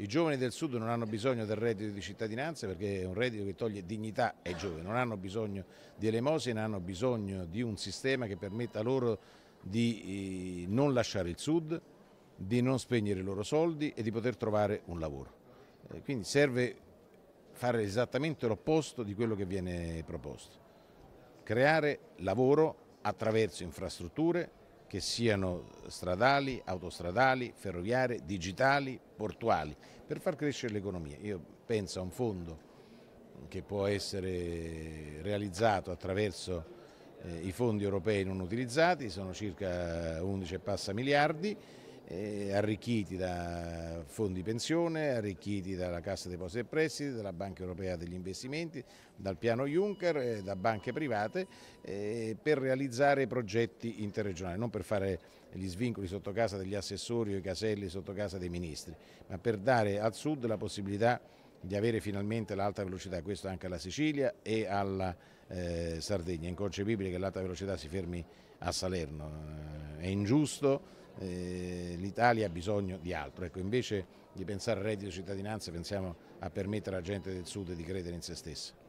I giovani del sud non hanno bisogno del reddito di cittadinanza perché è un reddito che toglie dignità ai giovani, non hanno bisogno di elemosina, hanno bisogno di un sistema che permetta loro di eh, non lasciare il sud, di non spegnere i loro soldi e di poter trovare un lavoro. Eh, quindi serve fare esattamente l'opposto di quello che viene proposto, creare lavoro attraverso infrastrutture, che siano stradali, autostradali, ferroviarie, digitali, portuali, per far crescere l'economia. Io penso a un fondo che può essere realizzato attraverso eh, i fondi europei non utilizzati, sono circa 11 e passa miliardi, arricchiti da fondi pensione, arricchiti dalla Cassa Depositi e Prestiti, dalla Banca Europea degli Investimenti, dal piano Juncker, da banche private eh, per realizzare progetti interregionali, non per fare gli svincoli sotto casa degli assessori o i caselli sotto casa dei ministri, ma per dare al Sud la possibilità di avere finalmente l'alta velocità, questo anche alla Sicilia e alla eh, Sardegna. È inconcepibile che l'alta velocità si fermi a Salerno. Eh, è ingiusto, eh, l'Italia ha bisogno di altro. Ecco, invece di pensare al reddito di cittadinanza pensiamo a permettere alla gente del sud di credere in se stessa.